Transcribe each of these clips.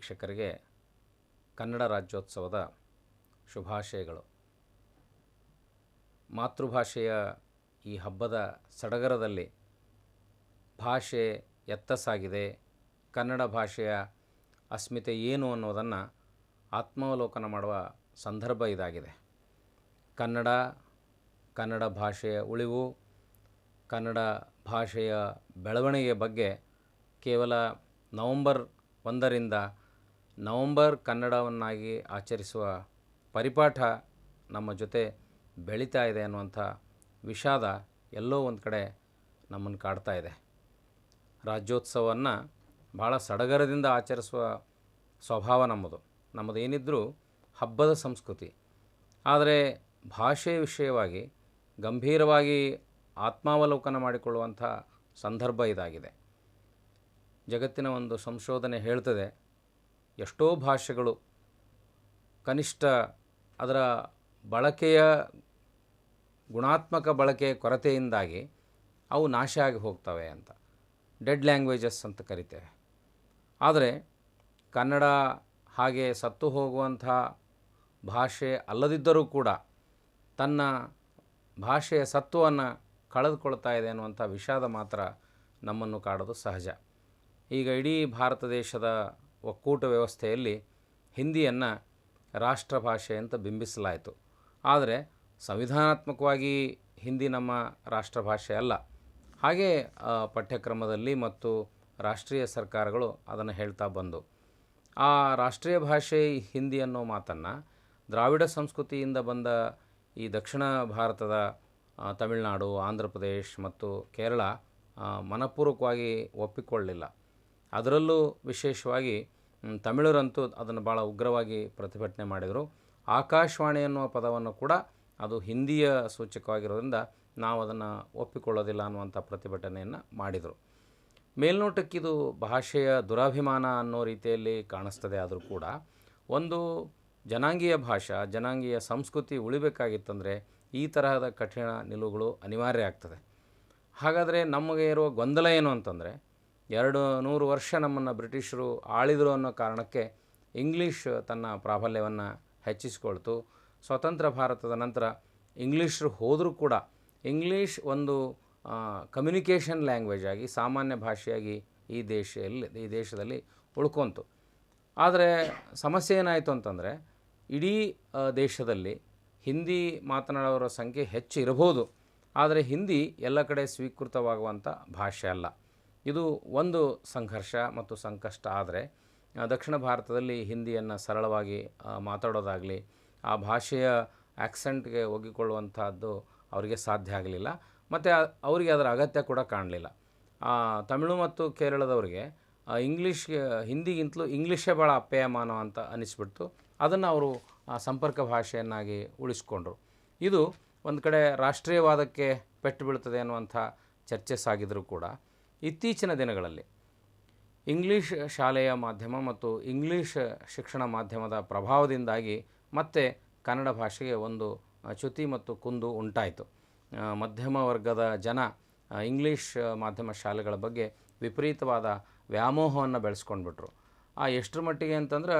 ವೀಕ್ಷಕರಿಗೆ ಕನ್ನಡ ರಾಜ್ಯೋತ್ಸವದ ಶುಭಾಶಯಗಳು ಮಾತೃಭಾಷೆಯ ಈ ಹಬ್ಬದ ಸಡಗರದಲ್ಲಿ ಭಾಷೆ ಎತ್ತಸಾಗಿದೆ ಕನ್ನಡ ಭಾಷೆಯ ಅಸ್ಮಿತೆ ಏನು ಅನ್ನೋದನ್ನು ಆತ್ಮಾವಲೋಕನ ಮಾಡುವ ಸಂದರ್ಭ ಇದಾಗಿದೆ ಕನ್ನಡ ಕನ್ನಡ ಭಾಷೆಯ ಉಳಿವು ಕನ್ನಡ ಭಾಷೆಯ ಬೆಳವಣಿಗೆ ಬಗ್ಗೆ ಕೇವಲ ನವಂಬರ್ ಒಂದರಿಂದ ನವಂಬರ್ ಕನ್ನಡವನ್ನಾಗಿ ಆಚರಿಸುವ ಪರಿಪಾಠ ನಮ್ಮ ಜೊತೆ ಬೆಳೀತಾ ಇದೆ ಅನ್ನುವಂಥ ವಿಷಾದ ಎಲ್ಲೋ ಒಂದು ಕಡೆ ನಮ್ಮನ್ನು ಕಾಡ್ತಾ ಇದೆ ರಾಜ್ಯೋತ್ಸವವನ್ನು ಭಾಳ ಸಡಗರದಿಂದ ಆಚರಿಸುವ ಸ್ವಭಾವ ನಮ್ಮದು ನಮ್ಮದು ಹಬ್ಬದ ಸಂಸ್ಕೃತಿ ಆದರೆ ಭಾಷೆ ವಿಷಯವಾಗಿ ಗಂಭೀರವಾಗಿ ಆತ್ಮಾವಲೋಕನ ಮಾಡಿಕೊಳ್ಳುವಂಥ ಸಂದರ್ಭ ಇದಾಗಿದೆ ಜಗತ್ತಿನ ಒಂದು ಸಂಶೋಧನೆ ಹೇಳ್ತದೆ ಎಷ್ಟೋ ಭಾಷೆಗಳು ಕನಿಷ್ಠ ಅದರ ಬಳಕೆಯ ಗುಣಾತ್ಮಕ ಬಳಕೆಯ ಕೊರತೆಯಿಂದಾಗಿ ಅವು ನಾಶ ಆಗಿ ಹೋಗ್ತವೆ ಅಂತ ಡೆಡ್ ಲ್ಯಾಂಗ್ವೇಜಸ್ ಅಂತ ಕರಿತೇವೆ ಆದರೆ ಕನ್ನಡ ಹಾಗೆ ಸತ್ತು ಹೋಗುವಂಥ ಭಾಷೆ ಅಲ್ಲದಿದ್ದರೂ ಕೂಡ ತನ್ನ ಭಾಷೆಯ ಸತ್ವವನ್ನು ಕಳೆದುಕೊಳ್ತಾ ಇದೆ ಅನ್ನುವಂಥ ವಿಷಾದ ಮಾತ್ರ ನಮ್ಮನ್ನು ಕಾಡೋದು ಸಹಜ ಈಗ ಇಡೀ ಭಾರತ ದೇಶದ ಒಕ್ಕೂಟ ವ್ಯವಸ್ಥೆಯಲ್ಲಿ ಹಿಂದಿಯನ್ನು ರಾಷ್ಟ್ರಭಾಷೆ ಅಂತ ಬಿಂಬಿಸಲಾಯಿತು ಆದರೆ ಸಂವಿಧಾನಾತ್ಮಕವಾಗಿ ಹಿಂದಿ ನಮ್ಮ ರಾಷ್ಟ್ರಭಾಷೆ ಅಲ್ಲ ಹಾಗೇ ಪಠ್ಯಕ್ರಮದಲ್ಲಿ ಮತ್ತು ರಾಷ್ಟ್ರೀಯ ಸರ್ಕಾರಗಳು ಅದನ್ನು ಹೇಳ್ತಾ ಬಂದು ಆ ರಾಷ್ಟ್ರೀಯ ಭಾಷೆ ಹಿಂದಿ ಅನ್ನೋ ಮಾತನ್ನು ದ್ರಾವಿಡ ಸಂಸ್ಕೃತಿಯಿಂದ ಬಂದ ಈ ದಕ್ಷಿಣ ಭಾರತದ ತಮಿಳುನಾಡು ಆಂಧ್ರ ಪ್ರದೇಶ್ ಮತ್ತು ಕೇರಳ ಮನಪೂರ್ವಕವಾಗಿ ಒಪ್ಪಿಕೊಳ್ಳಲಿಲ್ಲ ಅದರಲ್ಲೂ ವಿಶೇಷವಾಗಿ ತಮಿಳರಂತೂ ಅದನ್ನು ಭಾಳ ಉಗ್ರವಾಗಿ ಪ್ರತಿಭಟನೆ ಮಾಡಿದರು ಆಕಾಶವಾಣಿ ಅನ್ನುವ ಪದವನ್ನು ಕೂಡ ಅದು ಹಿಂದಿಯ ಸೂಚಕವಾಗಿರೋದ್ರಿಂದ ನಾವು ಅದನ್ನು ಒಪ್ಪಿಕೊಳ್ಳೋದಿಲ್ಲ ಅನ್ನುವಂಥ ಪ್ರತಿಭಟನೆಯನ್ನು ಮಾಡಿದರು ಮೇಲ್ನೋಟಕ್ಕಿದು ಭಾಷೆಯ ದುರಾಭಿಮಾನ ಅನ್ನೋ ರೀತಿಯಲ್ಲಿ ಕಾಣಿಸ್ತದೆ ಆದರೂ ಕೂಡ ಒಂದು ಜನಾಂಗೀಯ ಭಾಷಾ ಜನಾಂಗೀಯ ಸಂಸ್ಕೃತಿ ಉಳಿಬೇಕಾಗಿತ್ತಂದರೆ ಈ ತರಹದ ಕಠಿಣ ನಿಲುವುಗಳು ಅನಿವಾರ್ಯ ಆಗ್ತದೆ ಹಾಗಾದರೆ ನಮಗೆ ಇರುವ ಗೊಂದಲ ಏನು ಅಂತಂದರೆ ಎರಡು ನೂರು ವರ್ಷ ನಮ್ಮನ್ನು ಬ್ರಿಟಿಷರು ಆಳಿದರು ಅನ್ನೋ ಕಾರಣಕ್ಕೆ ಇಂಗ್ಲೀಷ್ ತನ್ನ ಪ್ರಾಬಲ್ಯವನ್ನು ಹೆಚ್ಚಿಸಿಕೊಳ್ತು ಸ್ವತಂತ್ರ ಭಾರತದ ನಂತರ ಇಂಗ್ಲೀಷರು ಹೋದರೂ ಕೂಡ ಇಂಗ್ಲೀಷ್ ಒಂದು ಕಮ್ಯುನಿಕೇಷನ್ ಲ್ಯಾಂಗ್ವೇಜ್ ಆಗಿ ಸಾಮಾನ್ಯ ಭಾಷೆಯಾಗಿ ಈ ದೇಶದಲ್ಲಿ ಈ ದೇಶದಲ್ಲಿ ಉಳ್ಕೊಂತು ಆದರೆ ಸಮಸ್ಯೆ ಏನಾಯಿತು ಅಂತಂದರೆ ಇಡೀ ದೇಶದಲ್ಲಿ ಹಿಂದಿ ಮಾತನಾಡೋರ ಸಂಖ್ಯೆ ಹೆಚ್ಚು ಇರಬಹುದು ಆದರೆ ಹಿಂದಿ ಎಲ್ಲ ಕಡೆ ಸ್ವೀಕೃತವಾಗುವಂಥ ಭಾಷೆ ಅಲ್ಲ ಇದು ಒಂದು ಸಂಘರ್ಷ ಮತ್ತು ಸಂಕಷ್ಟ ಆದರೆ ದಕ್ಷಿಣ ಭಾರತದಲ್ಲಿ ಹಿಂದಿಯನ್ನು ಸರಳವಾಗಿ ಮಾತಾಡೋದಾಗಲಿ ಆ ಭಾಷೆಯ ಆ್ಯಕ್ಸೆಂಟ್ಗೆ ಒಗ್ಗಿಕೊಳ್ಳುವಂಥದ್ದು ಅವರಿಗೆ ಸಾಧ್ಯ ಆಗಲಿಲ್ಲ ಮತ್ತು ಅವರಿಗೆ ಅದರ ಅಗತ್ಯ ಕೂಡ ಕಾಣಲಿಲ್ಲ ತಮಿಳು ಮತ್ತು ಕೇರಳದವರಿಗೆ ಇಂಗ್ಲೀಷ್ ಹಿಂದಿಗಿಂತಲೂ ಇಂಗ್ಲೀಷೇ ಭಾಳ ಅಪ್ಪಯಮಾನ ಅಂತ ಅನಿಸ್ಬಿಡ್ತು ಅದನ್ನು ಅವರು ಸಂಪರ್ಕ ಭಾಷೆಯನ್ನಾಗಿ ಉಳಿಸ್ಕೊಂಡ್ರು ಇದು ಒಂದು ಕಡೆ ರಾಷ್ಟ್ರೀಯವಾದಕ್ಕೆ ಪೆಟ್ಟು ಬೀಳ್ತದೆ ಅನ್ನುವಂಥ ಚರ್ಚೆ ಸಾಗಿದರೂ ಕೂಡ ಇತ್ತೀಚಿನ ದಿನಗಳಲ್ಲಿ ಇಂಗ್ಲೀಷ್ ಶಾಲೆಯ ಮಾಧ್ಯಮ ಮತ್ತು ಇಂಗ್ಲೀಷ್ ಶಿಕ್ಷಣ ಮಾಧ್ಯಮದ ಪ್ರಭಾವದಿಂದಾಗಿ ಮತ್ತೆ ಕನ್ನಡ ಭಾಷೆಗೆ ಒಂದು ಚ್ಯುತಿ ಮತ್ತು ಕುಂದು ಉಂಟಾಯಿತು ಮಧ್ಯಮ ವರ್ಗದ ಜನ ಇಂಗ್ಲೀಷ್ ಮಾಧ್ಯಮ ಶಾಲೆಗಳ ಬಗ್ಗೆ ವಿಪರೀತವಾದ ವ್ಯಾಮೋಹವನ್ನು ಬೆಳೆಸ್ಕೊಂಡ್ಬಿಟ್ರು ಆ ಎಷ್ಟರ ಮಟ್ಟಿಗೆ ಅಂತಂದ್ರೆ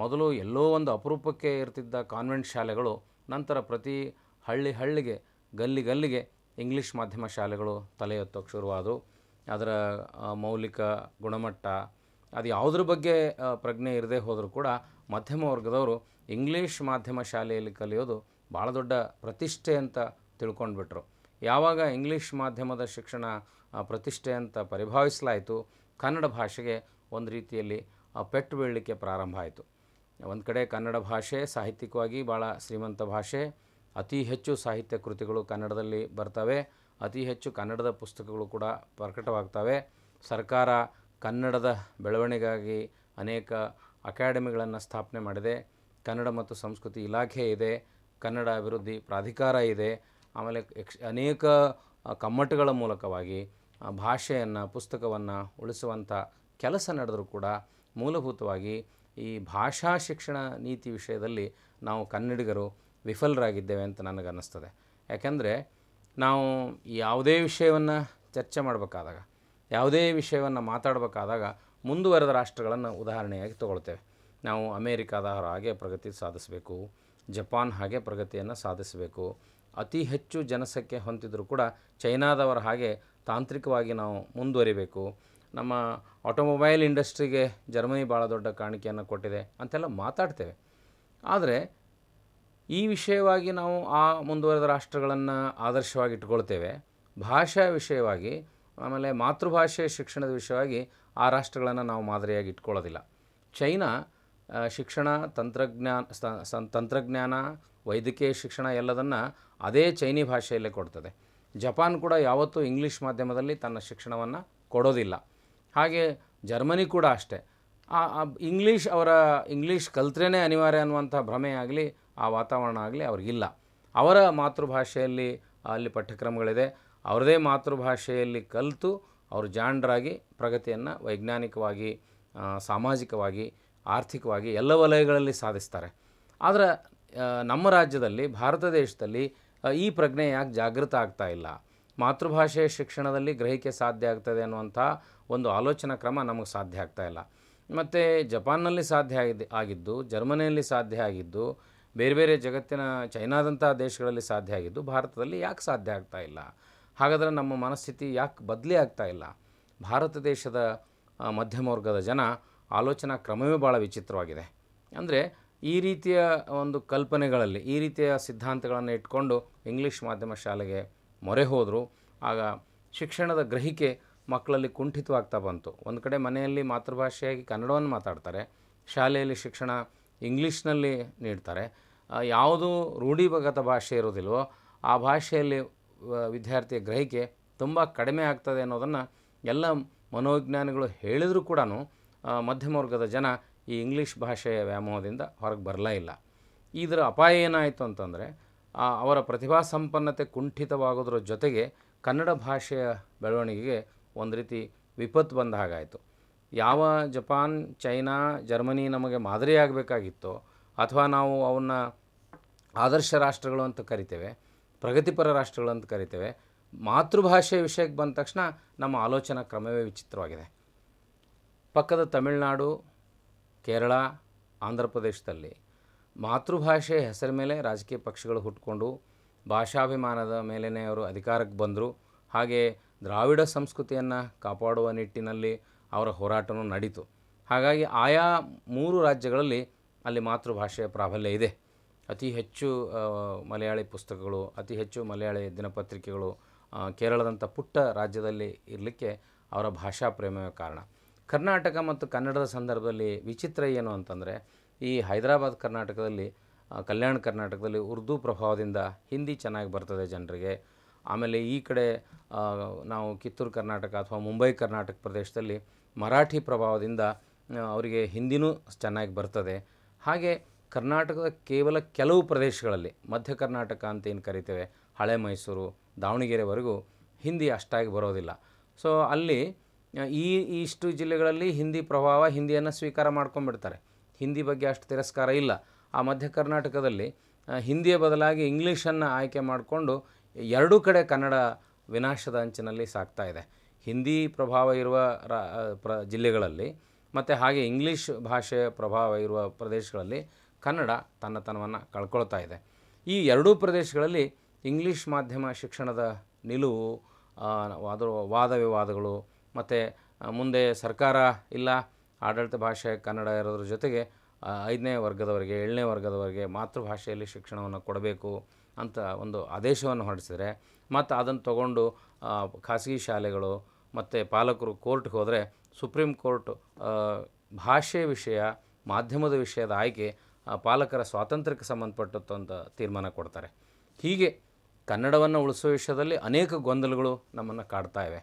ಮೊದಲು ಎಲ್ಲೋ ಒಂದು ಅಪರೂಪಕ್ಕೆ ಇರ್ತಿದ್ದ ಕಾನ್ವೆಂಟ್ ಶಾಲೆಗಳು ನಂತರ ಪ್ರತಿ ಹಳ್ಳಿ ಹಳ್ಳಿಗೆ ಗಲ್ಲಿ ಗಲ್ಲಿಗೆ ಇಂಗ್ಲೀಷ್ ಮಾಧ್ಯಮ ಶಾಲೆಗಳು ತಲೆ ಎತ್ತೋಕ್ಕೆ ಶುರುವಾದವು ಅದರ ಮೌಲಿಕ ಗುಣಮಟ್ಟ ಅದು ಯಾವುದ್ರ ಬಗ್ಗೆ ಪ್ರಜ್ಞೆ ಇರದೇ ಹೋದರೂ ಕೂಡ ಮಧ್ಯಮ ವರ್ಗದವರು ಇಂಗ್ಲೀಷ್ ಮಾಧ್ಯಮ ಶಾಲೆಯಲ್ಲಿ ಕಲಿಯೋದು ಭಾಳ ದೊಡ್ಡ ಪ್ರತಿಷ್ಠೆ ಅಂತ ತಿಳ್ಕೊಂಡ್ಬಿಟ್ರು ಯಾವಾಗ ಇಂಗ್ಲೀಷ್ ಮಾಧ್ಯಮದ ಶಿಕ್ಷಣ ಪ್ರತಿಷ್ಠೆ ಅಂತ ಪರಿಭಾವಿಸಲಾಯಿತು ಕನ್ನಡ ಭಾಷೆಗೆ ಒಂದು ರೀತಿಯಲ್ಲಿ ಪೆಟ್ಟು ಬೀಳಲಿಕ್ಕೆ ಪ್ರಾರಂಭ ಆಯಿತು ಒಂದು ಕಡೆ ಕನ್ನಡ ಭಾಷೆ ಸಾಹಿತ್ಯಿಕವಾಗಿ ಭಾಳ ಶ್ರೀಮಂತ ಭಾಷೆ ಅತಿ ಹೆಚ್ಚು ಸಾಹಿತ್ಯ ಕೃತಿಗಳು ಕನ್ನಡದಲ್ಲಿ ಬರ್ತವೆ ಅತಿ ಹೆಚ್ಚು ಕನ್ನಡದ ಪುಸ್ತಕಗಳು ಕೂಡ ಪ್ರಕಟವಾಗ್ತವೆ ಸರ್ಕಾರ ಕನ್ನಡದ ಬೆಳವಣಿಗೆಗಾಗಿ ಅನೇಕ ಅಕಾಡೆಮಿಗಳನ್ನು ಸ್ಥಾಪನೆ ಮಾಡಿದೆ ಕನ್ನಡ ಮತ್ತು ಸಂಸ್ಕೃತಿ ಇಲಾಖೆ ಇದೆ ಕನ್ನಡ ಅಭಿವೃದ್ಧಿ ಪ್ರಾಧಿಕಾರ ಇದೆ ಆಮೇಲೆ ಅನೇಕ ಕಮ್ಮಟಗಳ ಮೂಲಕವಾಗಿ ಭಾಷೆಯನ್ನು ಪುಸ್ತಕವನ್ನು ಉಳಿಸುವಂಥ ಕೆಲಸ ನಡೆದರೂ ಕೂಡ ಮೂಲಭೂತವಾಗಿ ಈ ಭಾಷಾ ಶಿಕ್ಷಣ ನೀತಿ ವಿಷಯದಲ್ಲಿ ನಾವು ಕನ್ನಡಿಗರು ವಿಫಲರಾಗಿದ್ದೇವೆ ಅಂತ ನನಗನ್ನಿಸ್ತದೆ ಯಾಕೆಂದರೆ ನಾವು ಯಾವುದೇ ವಿಷಯವನ್ನು ಚರ್ಚೆ ಮಾಡಬೇಕಾದಾಗ ಯಾವುದೇ ವಿಷಯವನ್ನು ಮಾತಾಡಬೇಕಾದಾಗ ಮುಂದುವರೆದ ರಾಷ್ಟ್ರಗಳನ್ನು ಉದಾಹರಣೆಯಾಗಿ ತಗೊಳ್ತೇವೆ ನಾವು ಅಮೇರಿಕಾದ ಹಾಗೆ ಪ್ರಗತಿ ಸಾಧಿಸಬೇಕು ಜಪಾನ್ ಹಾಗೆ ಪ್ರಗತಿಯನ್ನು ಸಾಧಿಸಬೇಕು ಅತಿ ಹೆಚ್ಚು ಜನಸಂಖ್ಯೆ ಹೊಂದಿದ್ರು ಕೂಡ ಚೈನಾದವರ ಹಾಗೆ ತಾಂತ್ರಿಕವಾಗಿ ನಾವು ಮುಂದುವರಿಬೇಕು ನಮ್ಮ ಆಟೋಮೊಬೈಲ್ ಇಂಡಸ್ಟ್ರಿಗೆ ಜರ್ಮನಿ ಭಾಳ ದೊಡ್ಡ ಕಾಣಿಕೆಯನ್ನು ಕೊಟ್ಟಿದೆ ಅಂತೆಲ್ಲ ಮಾತಾಡ್ತೇವೆ ಆದರೆ ಈ ವಿಷಯವಾಗಿ ನಾವು ಆ ಮುಂದುವರೆದ ರಾಷ್ಟ್ರಗಳನ್ನು ಆದರ್ಶವಾಗಿ ಇಟ್ಕೊಳ್ತೇವೆ ಭಾಷಾ ವಿಷಯವಾಗಿ ಆಮೇಲೆ ಮಾತೃಭಾಷೆ ಶಿಕ್ಷಣದ ವಿಷಯವಾಗಿ ಆ ರಾಷ್ಟ್ರಗಳನ್ನು ನಾವು ಮಾದರಿಯಾಗಿ ಇಟ್ಕೊಳ್ಳೋದಿಲ್ಲ ಚೈನಾ ಶಿಕ್ಷಣ ತಂತ್ರಜ್ಞಾನ ತಂತ್ರಜ್ಞಾನ ವೈದ್ಯಕೀಯ ಶಿಕ್ಷಣ ಎಲ್ಲದನ್ನು ಅದೇ ಚೈನೀ ಭಾಷೆಯಲ್ಲೇ ಕೊಡ್ತದೆ ಜಪಾನ್ ಕೂಡ ಯಾವತ್ತೂ ಇಂಗ್ಲೀಷ್ ಮಾಧ್ಯಮದಲ್ಲಿ ತನ್ನ ಶಿಕ್ಷಣವನ್ನು ಕೊಡೋದಿಲ್ಲ ಹಾಗೆ ಜರ್ಮನಿ ಕೂಡ ಅಷ್ಟೇ ಇಂಗ್ಲೀಷ್ ಅವರ ಇಂಗ್ಲೀಷ್ ಕಲ್ತ್ರೇ ಅನಿವಾರ್ಯ ಅನ್ನುವಂಥ ಭ್ರಮೆಯಾಗಲಿ ಆ ವಾತಾವರಣ ಆಗಲಿ ಅವ್ರಿಗಿಲ್ಲ ಅವರ ಮಾತೃಭಾಷೆಯಲ್ಲಿ ಅಲ್ಲಿ ಪಠ್ಯಕ್ರಮಗಳಿದೆ ಅವರದೇ ಮಾತೃಭಾಷೆಯಲ್ಲಿ ಕಲಿತು ಅವರು ಜಾಣರಾಗಿ ಪ್ರಗತಿಯನ್ನು ವೈಜ್ಞಾನಿಕವಾಗಿ ಸಾಮಾಜಿಕವಾಗಿ ಆರ್ಥಿಕವಾಗಿ ಎಲ್ಲ ವಲಯಗಳಲ್ಲಿ ಸಾಧಿಸ್ತಾರೆ ಆದರೆ ನಮ್ಮ ರಾಜ್ಯದಲ್ಲಿ ಭಾರತ ದೇಶದಲ್ಲಿ ಈ ಪ್ರಜ್ಞೆ ಯಾಕೆ ಜಾಗೃತ ಆಗ್ತಾ ಇಲ್ಲ ಮಾತೃಭಾಷೆ ಶಿಕ್ಷಣದಲ್ಲಿ ಗ್ರಹಿಕೆ ಸಾಧ್ಯ ಆಗ್ತದೆ ಅನ್ನುವಂಥ ಒಂದು ಆಲೋಚನಾ ಕ್ರಮ ನಮಗೆ ಸಾಧ್ಯ ಆಗ್ತಾ ಇಲ್ಲ ಮತ್ತು ಜಪಾನ್ನಲ್ಲಿ ಸಾಧ್ಯ ಆಗಿದೆ ಆಗಿದ್ದು ಜರ್ಮನಿಯಲ್ಲಿ ಸಾಧ್ಯ ಆಗಿದ್ದು ಬೇರೆ ಬೇರೆ ಜಗತ್ತಿನ ಚೈನಾದಂಥ ದೇಶಗಳಲ್ಲಿ ಸಾಧ್ಯ ಆಗಿದ್ದು ಭಾರತದಲ್ಲಿ ಯಾಕೆ ಸಾಧ್ಯ ಆಗ್ತಾ ಇಲ್ಲ ಹಾಗಾದರೆ ನಮ್ಮ ಮನಸ್ಥಿತಿ ಯಾಕೆ ಬದಲಿ ಆಗ್ತಾ ಇಲ್ಲ ಭಾರತ ದೇಶದ ಮಧ್ಯಮ ವರ್ಗದ ಜನ ಆಲೋಚನಾ ಕ್ರಮವೇ ಭಾಳ ವಿಚಿತ್ರವಾಗಿದೆ ಅಂದರೆ ಈ ರೀತಿಯ ಒಂದು ಕಲ್ಪನೆಗಳಲ್ಲಿ ಈ ರೀತಿಯ ಸಿದ್ಧಾಂತಗಳನ್ನು ಇಟ್ಕೊಂಡು ಇಂಗ್ಲೀಷ್ ಮಾಧ್ಯಮ ಶಾಲೆಗೆ ಮೊರೆ ಹೋದರು ಆಗ ಶಿಕ್ಷಣದ ಗ್ರಹಿಕೆ ಮಕ್ಕಳಲ್ಲಿ ಕುಂಠಿತವಾಗ್ತಾ ಬಂತು ಒಂದು ಕಡೆ ಮನೆಯಲ್ಲಿ ಮಾತೃಭಾಷೆಯಾಗಿ ಕನ್ನಡವನ್ನು ಮಾತಾಡ್ತಾರೆ ಶಾಲೆಯಲ್ಲಿ ಶಿಕ್ಷಣ ಇಂಗ್ಲೀಷ್ನಲ್ಲಿ ನೀಡ್ತಾರೆ ಯಾವುದು ರೂಢಿಭಗತ ಭಾಷೆ ಇರೋದಿಲ್ವೋ ಆ ಭಾಷೆಯಲ್ಲಿ ವಿದ್ಯಾರ್ಥಿಯ ಗ್ರಹಿಕೆ ತುಂಬ ಕಡಿಮೆ ಆಗ್ತದೆ ಅನ್ನೋದನ್ನು ಎಲ್ಲ ಮನೋವಿಜ್ಞಾನಿಗಳು ಹೇಳಿದರೂ ಕೂಡ ಮಧ್ಯಮ ವರ್ಗದ ಜನ ಈ ಇಂಗ್ಲೀಷ್ ಭಾಷೆಯ ವ್ಯಾಮೋಹದಿಂದ ಹೊರಗೆ ಬರಲೇ ಇಲ್ಲ ಇದರ ಅಪಾಯ ಏನಾಯಿತು ಅಂತಂದರೆ ಅವರ ಪ್ರತಿಭಾ ಸಂಪನ್ನತೆ ಕುಂಠಿತವಾಗೋದ್ರ ಜೊತೆಗೆ ಕನ್ನಡ ಭಾಷೆಯ ಬೆಳವಣಿಗೆಗೆ ಒಂದು ರೀತಿ ವಿಪತ್ತು ಬಂದ ಹಾಗಾಯಿತು ಯಾವ ಜಪಾನ್ ಚೈನಾ ಜರ್ಮನಿ ನಮಗೆ ಮಾದರಿಯಾಗಬೇಕಾಗಿತ್ತೋ ಅಥವಾ ನಾವು ಅವನ್ನ ಆದರ್ಶ ರಾಷ್ಟ್ರಗಳು ಅಂತ ಕರಿತೇವೆ ಪ್ರಗತಿಪರ ರಾಷ್ಟ್ರಗಳು ಅಂತ ಕರಿತೇವೆ ಮಾತೃಭಾಷೆ ವಿಷಯಕ್ಕೆ ಬಂದ ತಕ್ಷಣ ನಮ್ಮ ಆಲೋಚನಾ ಕ್ರಮವೇ ವಿಚಿತ್ರವಾಗಿದೆ ಪಕ್ಕದ ತಮಿಳುನಾಡು ಕೇರಳ ಆಂಧ್ರ ಪ್ರದೇಶದಲ್ಲಿ ಮಾತೃಭಾಷೆ ಹೆಸರ ಮೇಲೆ ರಾಜಕೀಯ ಪಕ್ಷಗಳು ಹುಟ್ಕೊಂಡು ಭಾಷಾಭಿಮಾನದ ಮೇಲೇ ಅವರು ಅಧಿಕಾರಕ್ಕೆ ಬಂದರು ಹಾಗೆ ದ್ರಾವಿಡ ಸಂಸ್ಕೃತಿಯನ್ನು ಕಾಪಾಡುವ ನಿಟ್ಟಿನಲ್ಲಿ ಅವರ ಹೋರಾಟವೂ ನಡೀತು ಹಾಗಾಗಿ ಆಯಾ ಮೂರು ರಾಜ್ಯಗಳಲ್ಲಿ ಅಲ್ಲಿ ಮಾತೃಭಾಷೆಯ ಪ್ರಾಬಲ್ಯ ಇದೆ ಅತಿ ಹೆಚ್ಚು ಮಲಯಾಳಿ ಪುಸ್ತಕಗಳು ಅತಿ ಹೆಚ್ಚು ಮಲಯಾಳಿ ದಿನಪತ್ರಿಕೆಗಳು ಕೇರಳದಂಥ ಪುಟ್ಟ ರಾಜ್ಯದಲ್ಲಿ ಇರಲಿಕ್ಕೆ ಅವರ ಭಾಷಾ ಪ್ರೇಮವೇ ಕಾರಣ ಕರ್ನಾಟಕ ಮತ್ತು ಕನ್ನಡದ ಸಂದರ್ಭದಲ್ಲಿ ವಿಚಿತ್ರ ಏನು ಅಂತಂದರೆ ಈ ಹೈದರಾಬಾದ್ ಕರ್ನಾಟಕದಲ್ಲಿ ಕಲ್ಯಾಣ ಕರ್ನಾಟಕದಲ್ಲಿ ಉರ್ದು ಪ್ರಭಾವದಿಂದ ಹಿಂದಿ ಚೆನ್ನಾಗಿ ಬರ್ತದೆ ಜನರಿಗೆ ಆಮೇಲೆ ಈ ಕಡೆ ನಾವು ಕಿತ್ತೂರು ಕರ್ನಾಟಕ ಅಥವಾ ಮುಂಬೈ ಕರ್ನಾಟಕ ಪ್ರದೇಶದಲ್ಲಿ ಮರಾಠಿ ಪ್ರಭಾವದಿಂದ ಅವರಿಗೆ ಹಿಂದಿನೂ ಚೆನ್ನಾಗಿ ಬರ್ತದೆ ಹಾಗೆ ಕರ್ನಾಟಕದ ಕೇವಲ ಕೆಲವು ಪ್ರದೇಶಗಳಲ್ಲಿ ಮಧ್ಯ ಕರ್ನಾಟಕ ಅಂತ ಏನು ಕರಿತೇವೆ ಹಳೆ ಮೈಸೂರು ದಾವಣಗೆರೆವರೆಗೂ ಹಿಂದಿ ಅಷ್ಟಾಗಿ ಬರೋದಿಲ್ಲ ಸೊ ಅಲ್ಲಿ ಈ ಇಷ್ಟು ಜಿಲ್ಲೆಗಳಲ್ಲಿ ಹಿಂದಿ ಪ್ರಭಾವ ಹಿಂದಿಯನ್ನು ಸ್ವೀಕಾರ ಮಾಡ್ಕೊಂಡ್ಬಿಡ್ತಾರೆ ಹಿಂದಿ ಬಗ್ಗೆ ಅಷ್ಟು ತಿರಸ್ಕಾರ ಇಲ್ಲ ಆ ಮಧ್ಯ ಕರ್ನಾಟಕದಲ್ಲಿ ಹಿಂದಿಯ ಬದಲಾಗಿ ಇಂಗ್ಲೀಷನ್ನು ಆಯ್ಕೆ ಮಾಡಿಕೊಂಡು ಎರಡೂ ಕಡೆ ಕನ್ನಡ ವಿನಾಶದ ಅಂಚಿನಲ್ಲಿ ಸಾಗ್ತಾ ಇದೆ ಹಿಂದಿ ಪ್ರಭಾವ ಇರುವ ರಾ ಪ್ರ ಜಿಲ್ಲೆಗಳಲ್ಲಿ ಮತ್ತು ಹಾಗೆ ಇಂಗ್ಲೀಷ್ ಭಾಷೆಯ ಪ್ರಭಾವ ಇರುವ ಪ್ರದೇಶಗಳಲ್ಲಿ ಕನ್ನಡ ತನ್ನತನವನ್ನು ಕಳ್ಕೊಳ್ತಾ ಇದೆ ಈ ಎರಡೂ ಪ್ರದೇಶಗಳಲ್ಲಿ ಇಂಗ್ಲೀಷ್ ಮಾಧ್ಯಮ ಶಿಕ್ಷಣದ ನಿಲುವು ಅದರ ವಾದ ವಿವಾದಗಳು ಮತ್ತು ಮುಂದೆ ಸರ್ಕಾರ ಇಲ್ಲ ಆಡಳಿತ ಭಾಷೆ ಕನ್ನಡ ಇರೋದ್ರ ಜೊತೆಗೆ ಐದನೇ ವರ್ಗದವರಿಗೆ ಏಳನೇ ವರ್ಗದವರಿಗೆ ಮಾತೃಭಾಷೆಯಲ್ಲಿ ಶಿಕ್ಷಣವನ್ನು ಕೊಡಬೇಕು ಅಂತ ಒಂದು ಆದೇಶವನ್ನು ಹೊರಡಿಸಿದರೆ ಮತ್ತು ಅದನ್ನು ತಗೊಂಡು ಖಾಸಗಿ ಶಾಲೆಗಳು ಮತ್ತು ಪಾಲಕರು ಕೋರ್ಟ್ಗೆ ಹೋದರೆ ಸುಪ್ರೀಂ ಕೋರ್ಟ್ ಭಾಷೆ ವಿಷಯ ಮಾಧ್ಯಮದ ವಿಷಯದ ಆಯ್ಕೆ ಪಾಲಕರ ಸ್ವಾತಂತ್ರ್ಯಕ್ಕೆ ಸಂಬಂಧಪಟ್ಟಂಥ ತೀರ್ಮಾನ ಕೊಡ್ತಾರೆ ಹೀಗೆ ಕನ್ನಡವನ್ನು ಉಳಿಸುವ ವಿಷಯದಲ್ಲಿ ಅನೇಕ ಗೊಂದಲಗಳು ನಮ್ಮನ್ನು ಕಾಡ್ತಾ ಇವೆ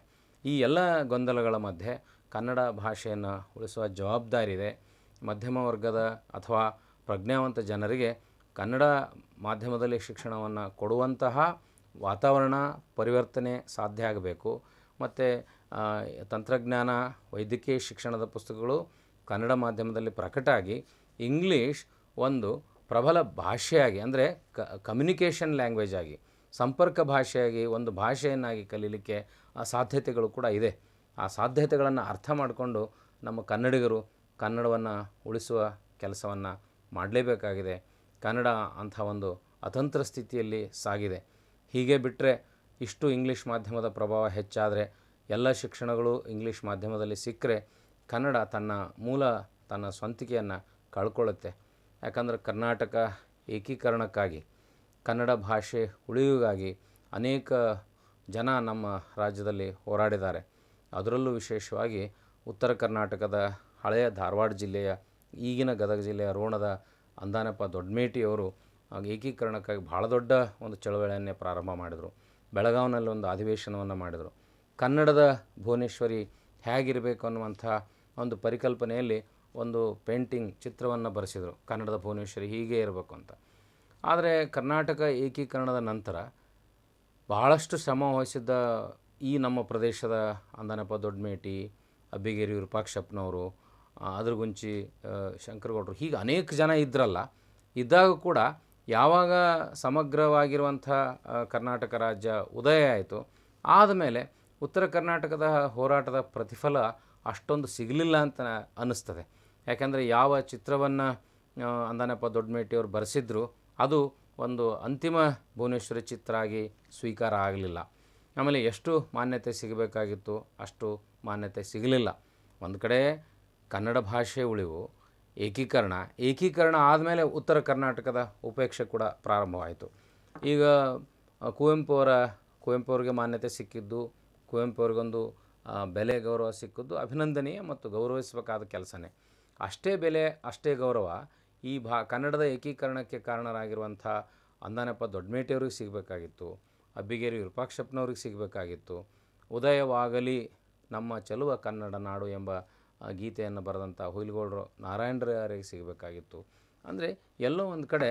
ಈ ಎಲ್ಲ ಗೊಂದಲಗಳ ಮಧ್ಯೆ ಕನ್ನಡ ಭಾಷೆಯನ್ನು ಉಳಿಸುವ ಜವಾಬ್ದಾರಿ ಇದೆ ಮಧ್ಯಮ ವರ್ಗದ ಅಥವಾ ಪ್ರಜ್ಞಾವಂತ ಜನರಿಗೆ ಕನ್ನಡ ಮಾಧ್ಯಮದಲ್ಲಿ ಶಿಕ್ಷಣವನ್ನು ಕೊಡುವಂತಹ ವಾತಾವರಣ ಪರಿವರ್ತನೆ ಸಾಧ್ಯ ಆಗಬೇಕು ಮತ್ತು ತಂತ್ರಜ್ಞಾನ ವೈದ್ಯಕೀಯ ಶಿಕ್ಷಣದ ಪುಸ್ತಕಗಳು ಕನ್ನಡ ಮಾಧ್ಯಮದಲ್ಲಿ ಪ್ರಕಟಾಗಿ ಇಂಗ್ಲೀಷ್ ಒಂದು ಪ್ರಬಲ ಭಾಷೆಯಾಗಿ ಅಂದರೆ ಕ ಕಮ್ಯುನಿಕೇಷನ್ ಲ್ಯಾಂಗ್ವೇಜ್ ಆಗಿ ಸಂಪರ್ಕ ಭಾಷೆಯಾಗಿ ಒಂದು ಭಾಷೆಯನ್ನಾಗಿ ಕಲೀಲಿಕ್ಕೆ ಆ ಸಾಧ್ಯತೆಗಳು ಕೂಡ ಇದೆ ಆ ಸಾಧ್ಯತೆಗಳನ್ನು ಅರ್ಥ ಮಾಡಿಕೊಂಡು ನಮ್ಮ ಕನ್ನಡಿಗರು ಕನ್ನಡವನ್ನು ಉಳಿಸುವ ಕೆಲಸವನ್ನು ಮಾಡಲೇಬೇಕಾಗಿದೆ ಕನ್ನಡ ಅಂಥ ಒಂದು ಅತಂತ್ರ ಸ್ಥಿತಿಯಲ್ಲಿ ಸಾಗಿದೆ ಹೀಗೆ ಬಿಟ್ಟರೆ ಇಷ್ಟು ಇಂಗ್ಲೀಷ್ ಮಾಧ್ಯಮದ ಪ್ರಭಾವ ಹೆಚ್ಚಾದರೆ ಎಲ್ಲ ಶಿಕ್ಷಣಗಳು ಇಂಗ್ಲೀಷ್ ಮಾಧ್ಯಮದಲ್ಲಿ ಸಿಕ್ಕರೆ ಕನ್ನಡ ತನ್ನ ಮೂಲ ತನ್ನ ಸ್ವಂತಿಕೆಯನ್ನು ಕಳ್ಕೊಳ್ಳುತ್ತೆ ಯಾಕಂದರೆ ಕರ್ನಾಟಕ ಏಕೀಕರಣಕ್ಕಾಗಿ ಕನ್ನಡ ಭಾಷೆ ಉಳಿಯುವಿಗಾಗಿ ಅನೇಕ ಜನ ನಮ್ಮ ರಾಜ್ಯದಲ್ಲಿ ಹೋರಾಡಿದ್ದಾರೆ ಅದರಲ್ಲೂ ವಿಶೇಷವಾಗಿ ಉತ್ತರ ಕರ್ನಾಟಕದ ಹಳೆಯ ಧಾರವಾಡ ಜಿಲ್ಲೆಯ ಈಗಿನ ಗದಗ ಜಿಲ್ಲೆಯ ರೋಣದ ಅಂದಾನಪ್ಪ ದೊಡ್ಡಮೇಟಿಯವರು ಏಕೀಕರಣಕ್ಕಾಗಿ ಭಾಳ ದೊಡ್ಡ ಒಂದು ಚಳವಳಿಯನ್ನೇ ಪ್ರಾರಂಭ ಮಾಡಿದರು ಬೆಳಗಾವಿನಲ್ಲಿ ಒಂದು ಅಧಿವೇಶನವನ್ನು ಮಾಡಿದರು ಕನ್ನಡದ ಭುವನೇಶ್ವರಿ ಹೇಗಿರಬೇಕು ಅನ್ನುವಂಥ ಒಂದು ಪರಿಕಲ್ಪನೆಯಲ್ಲಿ ಒಂದು ಪೇಂಟಿಂಗ್ ಚಿತ್ರವನ್ನು ಬರೆಸಿದರು ಕನ್ನಡದ ಭುವನೇಶ್ವರಿ ಹೀಗೆ ಇರಬೇಕು ಅಂತ ಆದರೆ ಕರ್ನಾಟಕ ಏಕೀಕರಣದ ನಂತರ ಬಹಳಷ್ಟು ಶ್ರಮ ವಹಿಸಿದ್ದ ಈ ನಮ್ಮ ಪ್ರದೇಶದ ಅಂದನಪ್ಪ ದೊಡ್ಡಮೇಟಿ ಅಬ್ಬಿಗೇರಿ ವಿರೂಪಾಕ್ಷಪ್ಪನವರು ಅದ್ರಗುಂಚಿ ಶಂಕರಗೌಡರು ಹೀಗೆ ಅನೇಕ ಜನ ಇದ್ರಲ್ಲ ಇದ್ದಾಗ ಕೂಡ ಯಾವಾಗ ಸಮಗ್ರವಾಗಿರುವಂಥ ಕರ್ನಾಟಕ ರಾಜ್ಯ ಉದಯ ಆಯಿತು ಆದಮೇಲೆ ಉತ್ತರ ಕರ್ನಾಟಕದ ಹೋರಾಟದ ಪ್ರತಿಫಲ ಅಷ್ಟೊಂದು ಸಿಗಲಿಲ್ಲ ಅಂತ ಅನ್ನಿಸ್ತದೆ ಯಾಕೆಂದರೆ ಯಾವ ಚಿತ್ರವನ್ನು ಅಂದಾನಪ್ಪ ದೊಡ್ಡಮೇಟಿಯವರು ಬರೆಸಿದ್ರು ಅದು ಒಂದು ಅಂತಿಮ ಭುವನೇಶ್ವರಿ ಚಿತ್ರ ಆಗಿ ಸ್ವೀಕಾರ ಆಗಲಿಲ್ಲ ಆಮೇಲೆ ಎಷ್ಟು ಮಾನ್ಯತೆ ಸಿಗಬೇಕಾಗಿತ್ತು ಅಷ್ಟು ಮಾನ್ಯತೆ ಸಿಗಲಿಲ್ಲ ಒಂದು ಕಡೆ ಕನ್ನಡ ಭಾಷೆ ಉಳಿವು ಏಕೀಕರಣ ಏಕೀಕರಣ ಆದಮೇಲೆ ಉತ್ತರ ಕರ್ನಾಟಕದ ಉಪೇಕ್ಷೆ ಕೂಡ ಪ್ರಾರಂಭವಾಯಿತು ಈಗ ಕುವೆಂಪು ಅವರ ಕುವೆಂಪು ಅವ್ರಿಗೆ ಮಾನ್ಯತೆ ಸಿಕ್ಕಿದ್ದು ಕುವೆಂಪು ಅವ್ರಿಗೊಂದು ಬೆಲೆ ಗೌರವ ಸಿಕ್ಕಿದ್ದು ಅಭಿನಂದನೀಯ ಮತ್ತು ಗೌರವಿಸಬೇಕಾದ ಕೆಲಸನೇ ಅಷ್ಟೇ ಬೆಲೆ ಅಷ್ಟೇ ಗೌರವ ಈ ಭಾ ಕನ್ನಡದ ಏಕೀಕರಣಕ್ಕೆ ಕಾರಣರಾಗಿರುವಂಥ ಅಂದಾನಪ್ಪ ದೊಡ್ಡಮೇಟೆಯವ್ರಿಗೆ ಸಿಗಬೇಕಾಗಿತ್ತು ಅಬ್ಬಿಗೇರಿ ವಿರೂಪಾಕ್ಷಪ್ಪನವ್ರಿಗೆ ಸಿಗಬೇಕಾಗಿತ್ತು ಉದಯವಾಗಲಿ ನಮ್ಮ ಚಲುವ ಕನ್ನಡ ನಾಡು ಎಂಬ ಗೀತೆಯನ್ನು ಬರೆದಂಥ ಹುಯಿಲ್ಗೌಡರು ನಾರಾಯಣರವರಿಗೆ ಸಿಗಬೇಕಾಗಿತ್ತು ಅಂದರೆ ಎಲ್ಲೋ ಒಂದು ಕಡೆ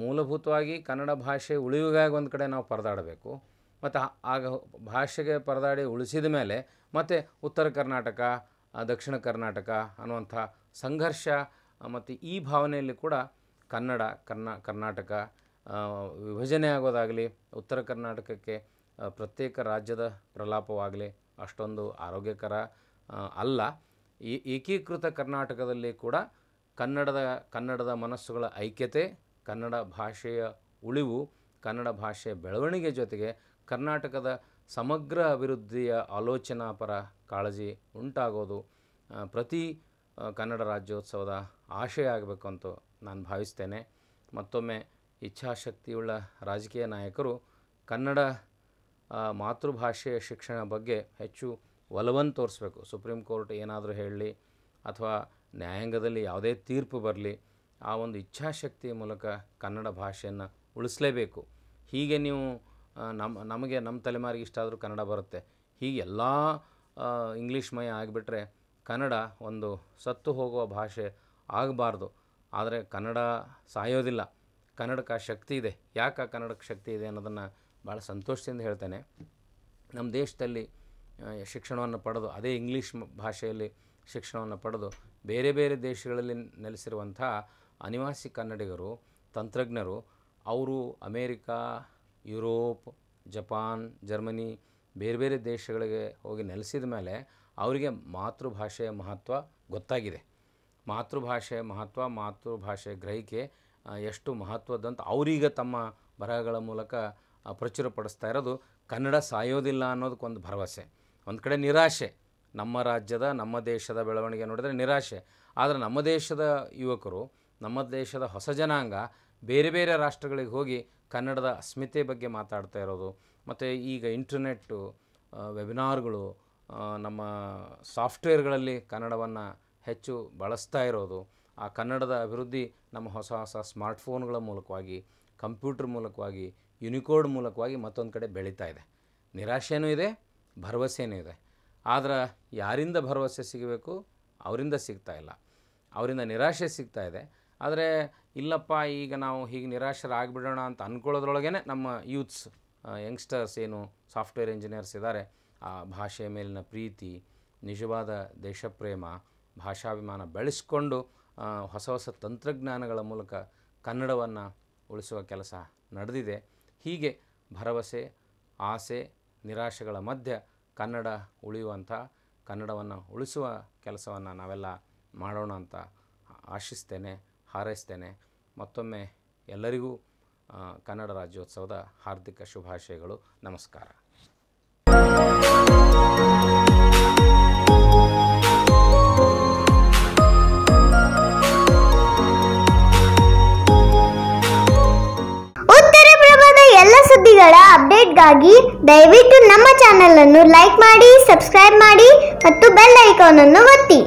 ಮೂಲಭೂತವಾಗಿ ಕನ್ನಡ ಭಾಷೆ ಉಳಿವಿಗಾಗಿ ಒಂದು ಕಡೆ ನಾವು ಪರದಾಡಬೇಕು ಮತ್ತು ಆಗ ಭಾಷೆಗೆ ಪರದಾಡಿ ಉಳಿಸಿದ ಮೇಲೆ ಮತ್ತು ಉತ್ತರ ಕರ್ನಾಟಕ ದಕ್ಷಿಣ ಕರ್ನಾಟಕ ಅನ್ನುವಂಥ ಸಂಘರ್ಷ ಮತ್ತು ಈ ಭಾವನೆಯಲ್ಲಿ ಕೂಡ ಕನ್ನಡ ಕರ್ನಾ ಕರ್ನಾಟಕ ವಿಭಜನೆ ಆಗೋದಾಗಲಿ ಉತ್ತರ ಕರ್ನಾಟಕಕ್ಕೆ ಪ್ರತ್ಯೇಕ ರಾಜ್ಯದ ಪ್ರಲಾಪವಾಗಲಿ ಅಷ್ಟೊಂದು ಆರೋಗ್ಯಕರ ಅಲ್ಲ ಈ ಏಕೀಕೃತ ಕರ್ನಾಟಕದಲ್ಲಿ ಕೂಡ ಕನ್ನಡದ ಕನ್ನಡದ ಮನಸ್ಸುಗಳ ಐಕ್ಯತೆ ಕನ್ನಡ ಭಾಷೆಯ ಉಳಿವು ಕನ್ನಡ ಭಾಷೆಯ ಬೆಳವಣಿಗೆ ಜೊತೆಗೆ ಕರ್ನಾಟಕದ ಸಮಗ್ರ ಅಭಿವೃದ್ಧಿಯ ಆಲೋಚನಾ ಪರ ಕಾಳಜಿ ಉಂಟಾಗೋದು ಪ್ರತಿ ಕನ್ನಡ ರಾಜ್ಯೋತ್ಸವದ ಆಶಯ ಆಗಬೇಕು ಅಂತ ನಾನು ಭಾವಿಸ್ತೇನೆ ಮತ್ತೊಮ್ಮೆ ಇಚ್ಛಾಶಕ್ತಿಯುಳ್ಳ ರಾಜಕೀಯ ನಾಯಕರು ಕನ್ನಡ ಮಾತೃಭಾಷೆಯ ಶಿಕ್ಷಣ ಬಗ್ಗೆ ಹೆಚ್ಚು ಒಲವನ್ನು ತೋರಿಸ್ಬೇಕು ಸುಪ್ರೀಂ ಕೋರ್ಟ್ ಏನಾದರೂ ಹೇಳಲಿ ಅಥವಾ ನ್ಯಾಯಾಂಗದಲ್ಲಿ ಯಾವುದೇ ತೀರ್ಪು ಬರಲಿ ಆ ಒಂದು ಇಚ್ಛಾಶಕ್ತಿಯ ಮೂಲಕ ಕನ್ನಡ ಭಾಷೆಯನ್ನು ಉಳಿಸಲೇಬೇಕು ಹೀಗೆ ನೀವು ನಮ್ಮ ನಮಗೆ ನಮ್ಮ ತಲೆಮಾರಿಗೆ ಇಷ್ಟ ಆದರೂ ಕನ್ನಡ ಬರುತ್ತೆ ಹೀಗೆ ಎಲ್ಲ ಮಯ ಆಗಿಬಿಟ್ರೆ ಕನ್ನಡ ಒಂದು ಸತ್ತು ಹೋಗುವ ಭಾಷೆ ಆಗಬಾರ್ದು ಆದರೆ ಕನ್ನಡ ಸಾಯೋದಿಲ್ಲ ಕನ್ನಡಕ್ಕೆ ಶಕ್ತಿ ಇದೆ ಯಾಕೆ ಕನ್ನಡಕ್ಕೆ ಶಕ್ತಿ ಇದೆ ಅನ್ನೋದನ್ನು ಭಾಳ ಸಂತೋಷದಿಂದ ಹೇಳ್ತೇನೆ ನಮ್ಮ ದೇಶದಲ್ಲಿ ಶಿಕ್ಷಣವನ್ನು ಪಡೆದು ಅದೇ ಇಂಗ್ಲೀಷ್ ಭಾಷೆಯಲ್ಲಿ ಶಿಕ್ಷಣವನ್ನು ಪಡೆದು ಬೇರೆ ಬೇರೆ ದೇಶಗಳಲ್ಲಿ ನೆಲೆಸಿರುವಂಥ ಅನಿವಾಸಿ ಕನ್ನಡಿಗರು ತಂತ್ರಜ್ಞರು ಅವರು ಅಮೇರಿಕಾ ಯುರೋಪ್ ಜಪಾನ್ ಜರ್ಮನಿ ಬೇರೆ ಬೇರೆ ದೇಶಗಳಿಗೆ ಹೋಗಿ ನೆಲೆಸಿದ ಮೇಲೆ ಅವರಿಗೆ ಮಾತೃಭಾಷೆಯ ಮಹತ್ವ ಗೊತ್ತಾಗಿದೆ ಮಾತೃಭಾಷೆಯ ಮಹತ್ವ ಮಾತೃಭಾಷೆ ಗ್ರಹಿಕೆ ಎಷ್ಟು ಮಹತ್ವದಂತ ಅವರೀಗ ತಮ್ಮ ಬರಹಗಳ ಮೂಲಕ ಪ್ರಚುರಪಡಿಸ್ತಾ ಇರೋದು ಕನ್ನಡ ಸಾಯೋದಿಲ್ಲ ಅನ್ನೋದಕ್ಕೊಂದು ಭರವಸೆ ಒಂದು ಕಡೆ ನಿರಾಶೆ ನಮ್ಮ ರಾಜ್ಯದ ನಮ್ಮ ದೇಶದ ಬೆಳವಣಿಗೆ ನೋಡಿದರೆ ನಿರಾಶೆ ಆದರೆ ನಮ್ಮ ದೇಶದ ಯುವಕರು ನಮ್ಮ ದೇಶದ ಹೊಸ ಜನಾಂಗ ಬೇರೆ ಬೇರೆ ರಾಷ್ಟ್ರಗಳಿಗೆ ಹೋಗಿ ಕನ್ನಡದ ಅಸ್ಮಿತೆ ಬಗ್ಗೆ ಮಾತಾಡ್ತಾ ಇರೋದು ಮತ್ತು ಈಗ ಇಂಟರ್ನೆಟ್ಟು ವೆಬಿನಾರ್ಗಳು ನಮ್ಮ ಸಾಫ್ಟ್ವೇರ್ಗಳಲ್ಲಿ ಕನ್ನಡವನ್ನು ಹೆಚ್ಚು ಬಳಸ್ತಾ ಇರೋದು ಆ ಕನ್ನಡದ ಅಭಿವೃದ್ಧಿ ನಮ್ಮ ಹೊಸ ಹೊಸ ಸ್ಮಾರ್ಟ್ಫೋನ್ಗಳ ಮೂಲಕವಾಗಿ ಕಂಪ್ಯೂಟರ್ ಮೂಲಕವಾಗಿ ಯುನಿಕೋಡ್ ಮೂಲಕವಾಗಿ ಮತ್ತೊಂದು ಕಡೆ ಬೆಳೀತಾ ಇದೆ ನಿರಾಶೆಯೂ ಇದೆ ಭರವಸೆಯೂ ಇದೆ ಆದ್ರೆ ಯಾರಿಂದ ಭರವಸೆ ಸಿಗಬೇಕು ಅವರಿಂದ ಸಿಗ್ತಾ ಇಲ್ಲ ಅವರಿಂದ ನಿರಾಶೆ ಸಿಗ್ತಾ ಇದೆ ಆದರೆ ಇಲ್ಲಪ್ಪ ಈಗ ನಾವು ಹೀಗೆ ನಿರಾಶರಾಗಿಬಿಡೋಣ ಅಂತ ಅಂದ್ಕೊಳ್ಳೋದ್ರೊಳಗೇ ನಮ್ಮ ಯೂತ್ಸ್ ಯಂಗ್ಸ್ಟರ್ಸ್ ಏನು ಸಾಫ್ಟ್ವೇರ್ ಇಂಜಿನಿಯರ್ಸ್ ಇದ್ದಾರೆ ಆ ಭಾಷೆಯ ಮೇಲಿನ ಪ್ರೀತಿ ನಿಜವಾದ ದೇಶಪ್ರೇಮ ಭಾಷಾಭಿಮಾನ ಬೆಳೆಸ್ಕೊಂಡು ಹೊಸ ಹೊಸ ತಂತ್ರಜ್ಞಾನಗಳ ಮೂಲಕ ಕನ್ನಡವನ್ನು ಉಳಿಸುವ ಕೆಲಸ ನಡೆದಿದೆ ಹೀಗೆ ಭರವಸೆ ಆಸೆ ನಿರಾಶೆಗಳ ಮಧ್ಯೆ ಕನ್ನಡ ಉಳಿಯುವಂಥ ಕನ್ನಡವನ್ನು ಉಳಿಸುವ ಕೆಲಸವನ್ನು ನಾವೆಲ್ಲ ಮಾಡೋಣ ಅಂತ ಆಶಿಸ್ತೇನೆ ಹಾರೈಸ್ತೇನೆ ಮತ್ತೊಮ್ಮೆ ಎಲ್ಲರಿಗೂ ಕನ್ನಡ ರಾಜ್ಯೋತ್ಸವದ ಹಾರ್ದಿಕ ಶುಭಾಶಯಗಳು ನಮಸ್ಕಾರ ಎಲ್ಲ ಸುದ್ದಿಗಳ ಅಪ್ಡೇಟ್ಗಾಗಿ ದಯವಿಟ್ಟು ನಮ್ಮ ಚಾನೆಲ್ ಅನ್ನು ಲೈಕ್ ಮಾಡಿ ಸಬ್ಸ್ಕ್ರೈಬ್ ಮಾಡಿ ಮತ್ತು ಬೆಲ್ ಐಕಾನ್ ಅನ್ನು ಒತ್ತಿ